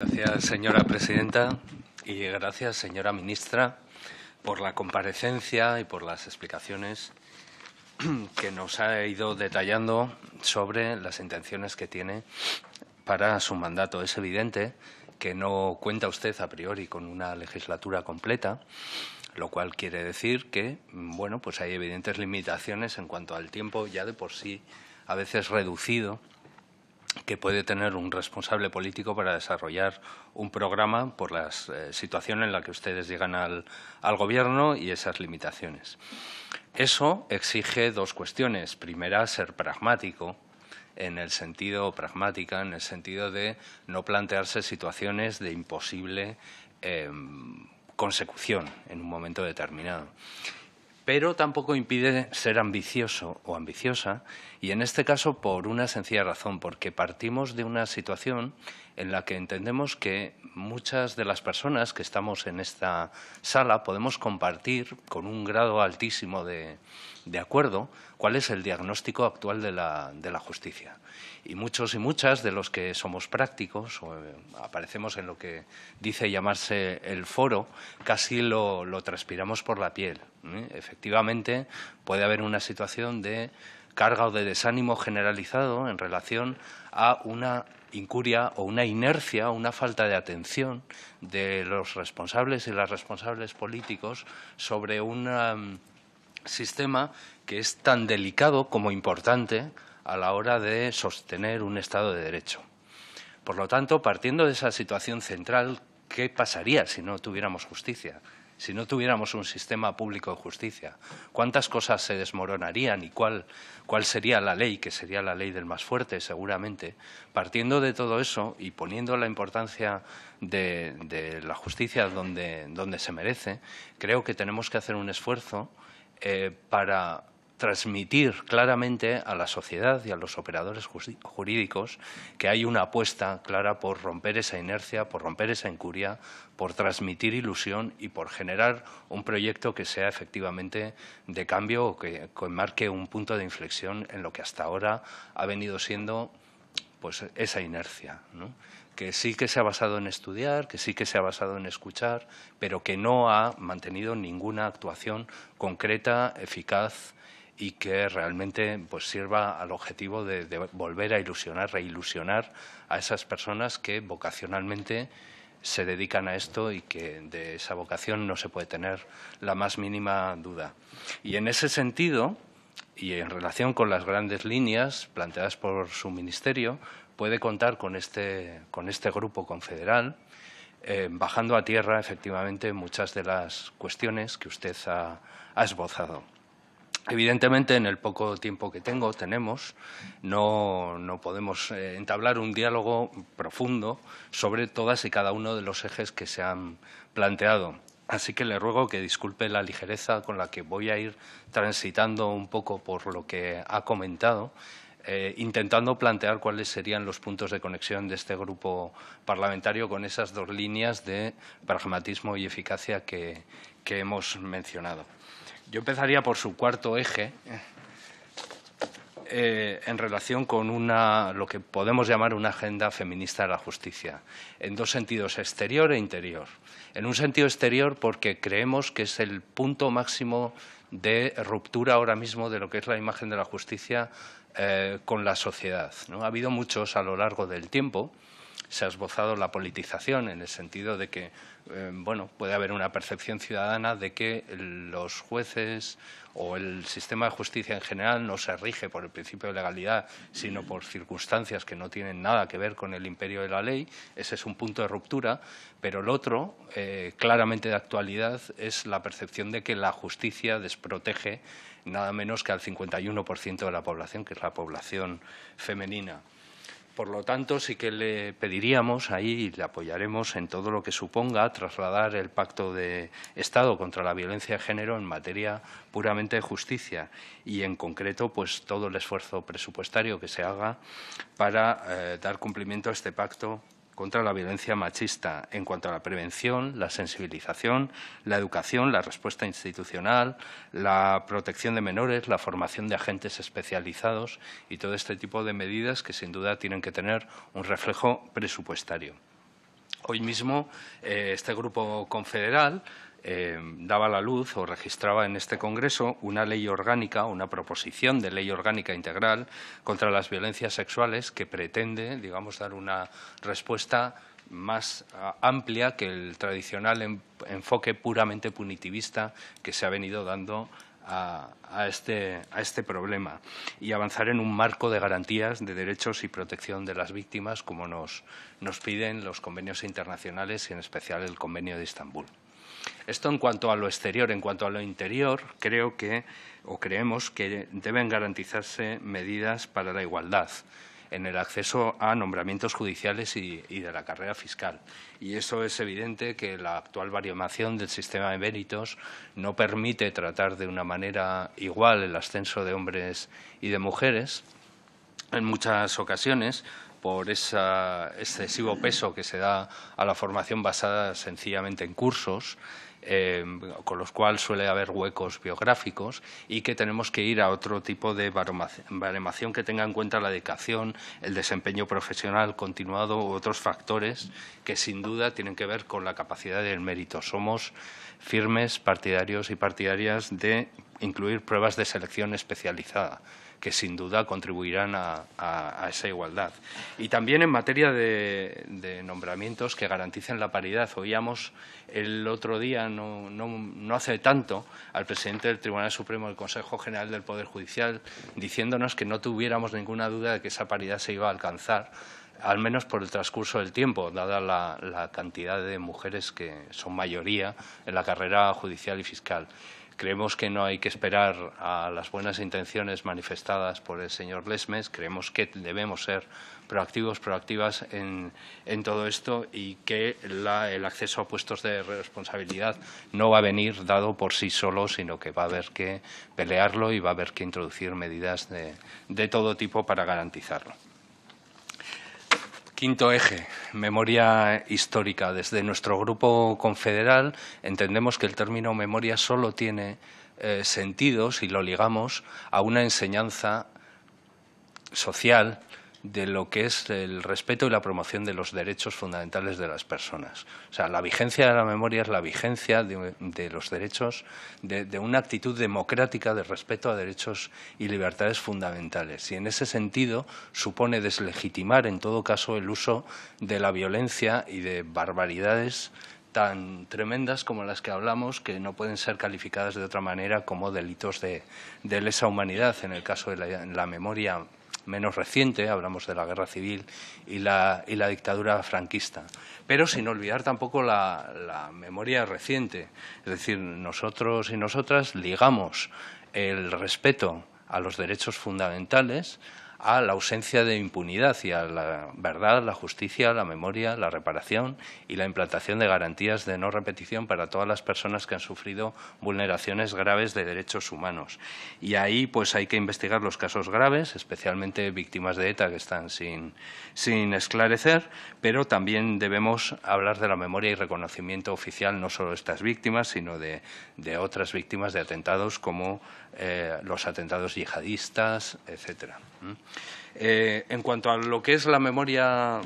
Gracias, señora presidenta, y gracias, señora ministra, por la comparecencia y por las explicaciones que nos ha ido detallando sobre las intenciones que tiene para su mandato. Es evidente que no cuenta usted a priori con una legislatura completa, lo cual quiere decir que, bueno, pues hay evidentes limitaciones en cuanto al tiempo ya de por sí a veces reducido que puede tener un responsable político para desarrollar un programa por la eh, situación en la que ustedes llegan al, gobierno y esas limitaciones. Eso exige dos cuestiones. Primera, ser pragmático en el sentido pragmática, en el sentido de no plantearse situaciones de imposible em, consecución en un momento determinado pero tampoco impide ser ambicioso o ambiciosa, y en este caso por una sencilla razón, porque partimos de una situación en la que entendemos que muchas de las personas que estamos en esta sala podemos compartir con un grado altísimo de, acuerdo cuál es el diagnóstico actual de la, justicia. Y muchos y muchas de los que somos prácticos, o, eh, aparecemos en lo que dice llamarse el foro, casi lo transpiramos por la piel. ¿eh? Efectivamente, puede haber una situación de carga o de desánimo generalizado en relación a una incuria o una inercia o una falta de atención de los responsables y las responsables políticos sobre un um, sistema que es tan delicado como importante a la hora de sostener un Estado de Derecho. Por lo tanto, partiendo de esa situación central, ¿qué pasaría si no tuviéramos justicia? si no tuviéramos un sistema público de justicia? ¿Cuántas cosas se desmoronarían y cuál, cuál sería la ley, que sería la ley del más fuerte seguramente? Partiendo de todo eso y poniendo la importancia de, la justicia donde, se merece, creo que tenemos que hacer un esfuerzo eh, para transmitir claramente a la sociedad y a los operadores jurídicos que hay una apuesta clara por romper esa inercia, por romper esa incuria, por transmitir ilusión y por generar un proyecto que sea efectivamente de cambio o que, marque un punto de inflexión en lo que hasta ahora ha venido siendo pues esa inercia, que sí que se ha basado en estudiar, que sí que se ha basado en escuchar, pero que no ha mantenido ninguna actuación concreta, eficaz, y que realmente pues, sirva al objetivo de, volver a ilusionar, reilusionar a esas personas que vocacionalmente se dedican a esto y que de esa vocación no se puede tener la más mínima duda. Y en ese sentido, y en relación con las grandes líneas planteadas por su ministerio, puede contar con este, este grupo confederal, eh, bajando a tierra efectivamente muchas de las cuestiones que usted ha esbozado. Evidentemente, en el poco tiempo que tengo, tenemos, no, podemos eh, entablar un diálogo profundo sobre todas y cada uno de los ejes que se han planteado. Así que le ruego que disculpe la ligereza con la que voy a ir transitando un poco por lo que ha comentado, eh, intentando plantear cuáles serían los puntos de conexión de este grupo parlamentario con esas dos líneas de pragmatismo y eficacia que hemos mencionado. Yo empezaría por su cuarto eje, eh, en relación con lo que podemos llamar una agenda feminista de la justicia, en dos sentidos, exterior e interior. En un sentido exterior porque creemos que es el punto máximo de ruptura ahora mismo de lo que es la imagen de la justicia eh, con la sociedad. ¿no? Ha habido muchos a lo largo del tiempo, se ha esbozado la politización en el sentido de que eh, bueno, puede haber una percepción ciudadana de que los jueces o el sistema de justicia en general no se rige por el principio de legalidad, sino por circunstancias que no tienen nada que ver con el imperio de la ley. Ese es un punto de ruptura, pero el otro, eh, claramente de actualidad, es la percepción de que la justicia desprotege nada menos que al 51% de la población, que es la población femenina. Por lo tanto, sí que le pediríamos ahí y le apoyaremos en todo lo que suponga trasladar el Pacto de Estado contra la violencia de género en materia puramente de justicia y, en concreto, pues todo el esfuerzo presupuestario que se haga para eh, dar cumplimiento a este pacto contra la violencia machista en cuanto a la prevención, la sensibilización, la educación, la respuesta institucional, la protección de menores, la formación de agentes especializados y todo este tipo de medidas que sin duda tienen que tener un reflejo presupuestario. Hoy mismo eh, este grupo confederal eh, daba la luz o registraba en este Congreso una ley orgánica, una proposición de ley orgánica integral contra las violencias sexuales que pretende, digamos, dar una respuesta más amplia que el tradicional enfoque puramente punitivista que se ha venido dando este, a, este, problema y avanzar en un marco de garantías de derechos y protección de las víctimas como nos, nos piden los convenios internacionales y en especial el Convenio de Estambul. Esto en cuanto a lo exterior, en cuanto a lo interior, creo que o creemos que deben garantizarse medidas para la igualdad en el acceso a nombramientos judiciales y, de la carrera fiscal. Y eso es evidente que la actual variación del sistema de méritos no permite tratar de una manera igual el ascenso de hombres y de mujeres en muchas ocasiones, por ese excesivo peso que se da a la formación basada sencillamente en cursos, eh, con los cuales suele haber huecos biográficos y que tenemos que ir a otro tipo de baremación que tenga en cuenta la dedicación, el desempeño profesional continuado u otros factores que sin duda tienen que ver con la capacidad del mérito. Somos firmes partidarios y partidarias de incluir pruebas de selección especializada que sin duda contribuirán a, esa igualdad. Y también en materia de, nombramientos que garanticen la paridad. Oíamos el otro día, no, no, hace tanto, al presidente del Tribunal Supremo del Consejo General del Poder Judicial diciéndonos que no tuviéramos ninguna duda de que esa paridad se iba a alcanzar al menos por el transcurso del tiempo, dada la, cantidad de mujeres que son mayoría en la carrera judicial y fiscal. Creemos que no hay que esperar a las buenas intenciones manifestadas por el señor Lesmes, creemos que debemos ser proactivos, proactivas en, todo esto y que el acceso a puestos de responsabilidad no va a venir dado por sí solo, sino que va a haber que pelearlo y va a haber que introducir medidas de todo tipo para garantizarlo. Quinto eje, memoria histórica. Desde nuestro grupo confederal entendemos que el término memoria solo tiene eh, sentido si lo ligamos a una enseñanza social, de lo que es el respeto y la promoción de los derechos fundamentales de las personas. O sea, la vigencia de la memoria es la vigencia de, los derechos, de, una actitud democrática de respeto a derechos y libertades fundamentales. Y en ese sentido supone deslegitimar, en todo caso, el uso de la violencia y de barbaridades tan tremendas como las que hablamos, que no pueden ser calificadas de otra manera como delitos de, lesa humanidad en el caso de la memoria menos reciente, hablamos de la guerra civil y la, y la dictadura franquista, pero sin olvidar tampoco la, la memoria reciente. Es decir, nosotros y nosotras ligamos el respeto a los derechos fundamentales a la ausencia de impunidad y a la verdad, la justicia, la memoria, la reparación y la implantación de garantías de no repetición para todas las personas que han sufrido vulneraciones graves de derechos humanos. Y ahí pues hay que investigar los casos graves, especialmente víctimas de ETA que están sin, esclarecer, pero también debemos hablar de la memoria y reconocimiento oficial no solo de estas víctimas, sino de, otras víctimas de atentados como eh, los atentados yihadistas, etcétera. Eh, en cuanto a lo que es la memoria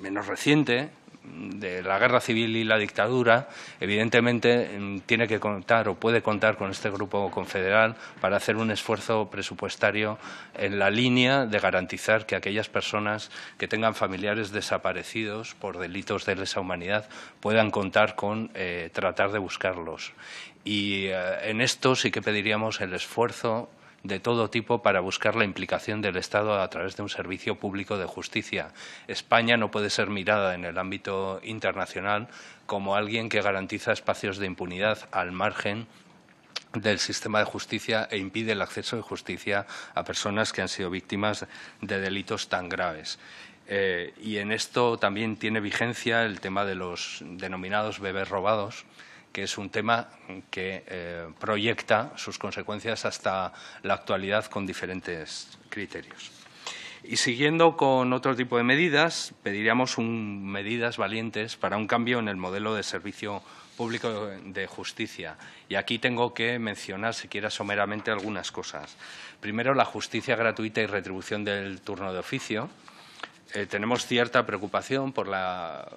menos reciente de la guerra civil y la dictadura, evidentemente mm, tiene que contar o puede contar con este grupo confederal para hacer un esfuerzo presupuestario en la línea de garantizar que aquellas personas que tengan familiares desaparecidos por delitos de lesa humanidad puedan contar con eh, tratar de buscarlos. Y eh, en esto sí que pediríamos el esfuerzo de todo tipo para buscar la implicación del Estado a través de un servicio público de justicia. España no puede ser mirada en el ámbito internacional como alguien que garantiza espacios de impunidad al margen del sistema de justicia e impide el acceso de justicia a personas que han sido víctimas de delitos tan graves. Eh, y en esto también tiene vigencia el tema de los denominados bebés robados, que es un tema que eh, proyecta sus consecuencias hasta la actualidad con diferentes criterios. Y siguiendo con otro tipo de medidas, pediríamos medidas valientes para un cambio en el modelo de servicio público de justicia. Y aquí tengo que mencionar, siquiera someramente, algunas cosas. Primero, la justicia gratuita y retribución del turno de oficio. Eh, tenemos cierta preocupación por la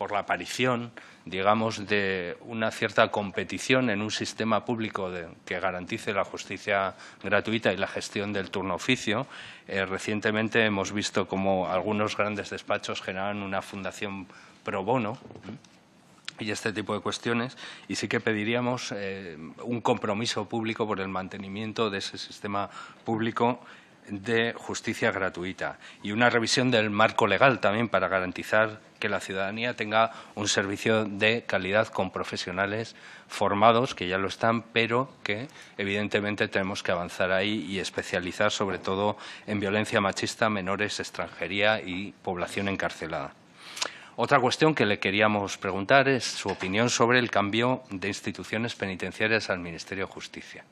por la aparición, digamos, de una cierta competición en un sistema público que garantice la justicia gratuita y la gestión del turno oficio. Eh, recientemente hemos visto cómo algunos grandes despachos generan una fundación pro bono y este tipo de cuestiones, y sí que pediríamos eh, un compromiso público por el mantenimiento de ese sistema público de justicia gratuita y una revisión del marco legal también para garantizar que la ciudadanía tenga un servicio de calidad con profesionales formados, que ya lo están, pero que evidentemente tenemos que avanzar ahí y especializar sobre todo en violencia machista, menores, extranjería y población encarcelada. Otra cuestión que le queríamos preguntar es su opinión sobre el cambio de instituciones penitenciarias al Ministerio de Justicia.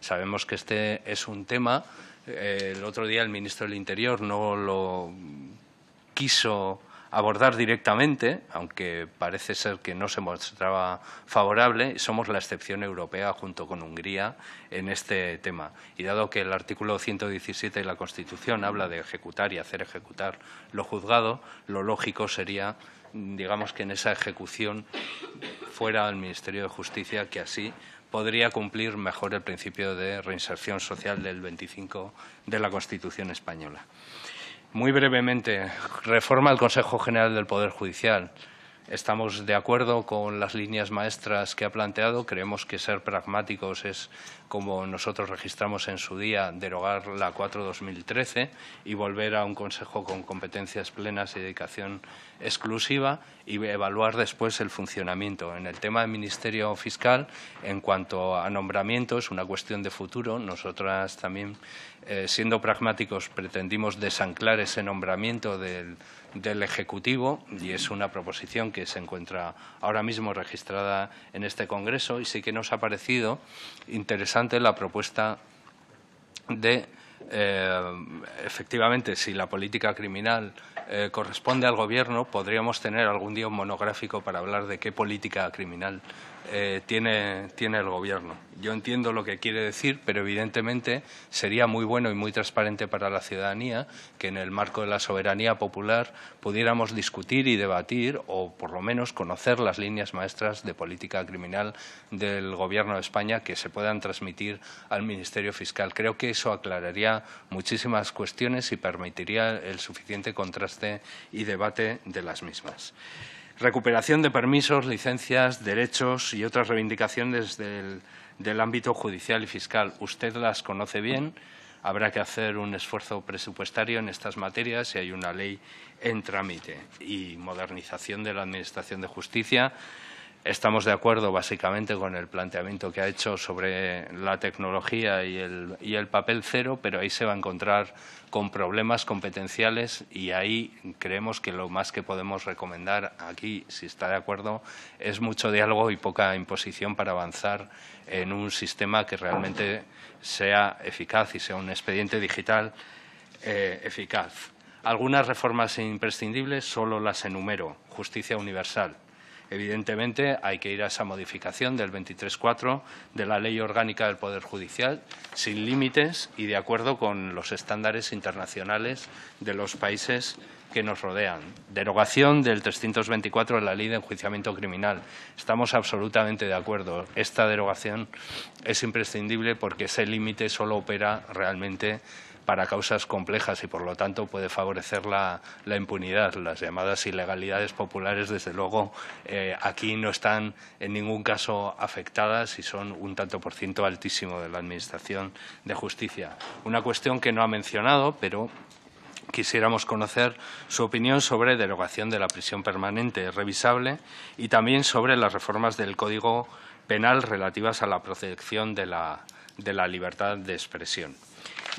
Sabemos que este es un tema el otro día el ministro del Interior no lo quiso abordar directamente, aunque parece ser que no se mostraba favorable, somos la excepción europea junto con Hungría en este tema. Y dado que el artículo 117 de la Constitución habla de ejecutar y hacer ejecutar lo juzgado, lo lógico sería, digamos, que en esa ejecución fuera el Ministerio de Justicia que así podría cumplir mejor el principio de reinserción social del 25 de la Constitución española. Muy brevemente, reforma del Consejo General del Poder Judicial. Estamos de acuerdo con las líneas maestras que ha planteado. Creemos que ser pragmáticos es, como nosotros registramos en su día, derogar la 4-2013 y volver a un Consejo con competencias plenas y dedicación exclusiva y evaluar después el funcionamiento. En el tema del Ministerio Fiscal, en cuanto a nombramientos, una cuestión de futuro, nosotras también, eh, siendo pragmáticos, pretendimos desanclar ese nombramiento del, del Ejecutivo y es una proposición que se encuentra ahora mismo registrada en este Congreso y sí que nos ha parecido interesante la propuesta de eh, efectivamente, si la política criminal eh, corresponde al Gobierno, podríamos tener algún día un monográfico para hablar de qué política criminal eh, tiene el Gobierno. Yo entiendo lo que quiere decir, pero evidentemente sería muy bueno y muy transparente para la ciudadanía que en el marco de la soberanía popular pudiéramos discutir y debatir o por lo menos conocer las líneas maestras de política criminal del Gobierno de España que se puedan transmitir al Ministerio Fiscal. Creo que eso aclararía muchísimas cuestiones y permitiría el suficiente contraste y debate de las mismas recuperación de permisos, licencias, derechos y otras reivindicaciones del, ámbito judicial y fiscal. Usted las conoce bien habrá que hacer un esfuerzo presupuestario en estas materias si hay una ley en trámite y modernización de la Administración de Justicia, Estamos de acuerdo básicamente con el planteamiento que ha hecho sobre la tecnología y el, papel cero, pero ahí se va a encontrar con problemas competenciales y ahí creemos que lo más que podemos recomendar aquí, si está de acuerdo, es mucho diálogo y poca imposición para avanzar en un sistema que realmente sea eficaz y sea un expediente digital eh, eficaz. Algunas reformas imprescindibles solo las enumero. Justicia universal Evidentemente, hay que ir a esa modificación del 23.4 de la Ley Orgánica del Poder Judicial, sin límites y de acuerdo con los estándares internacionales de los países que nos rodean. Derogación del 324 de la Ley de Enjuiciamiento Criminal. Estamos absolutamente de acuerdo. Esta derogación es imprescindible porque ese límite solo opera realmente para causas complejas y, por lo tanto, puede favorecer la, impunidad. Las llamadas ilegalidades populares, desde luego, eh, aquí no están en ningún caso afectadas y son un tanto por ciento altísimo de la Administración de Justicia. Una cuestión que no ha mencionado, pero quisiéramos conocer su opinión sobre derogación de la prisión permanente revisable y también sobre las reformas del Código Penal relativas a la protección de la libertad de expresión.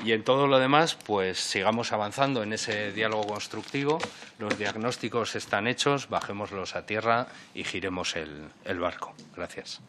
Y en todo lo demás, pues sigamos avanzando en ese diálogo constructivo. Los diagnósticos están hechos, bajémoslos a tierra y giremos el, barco. Gracias.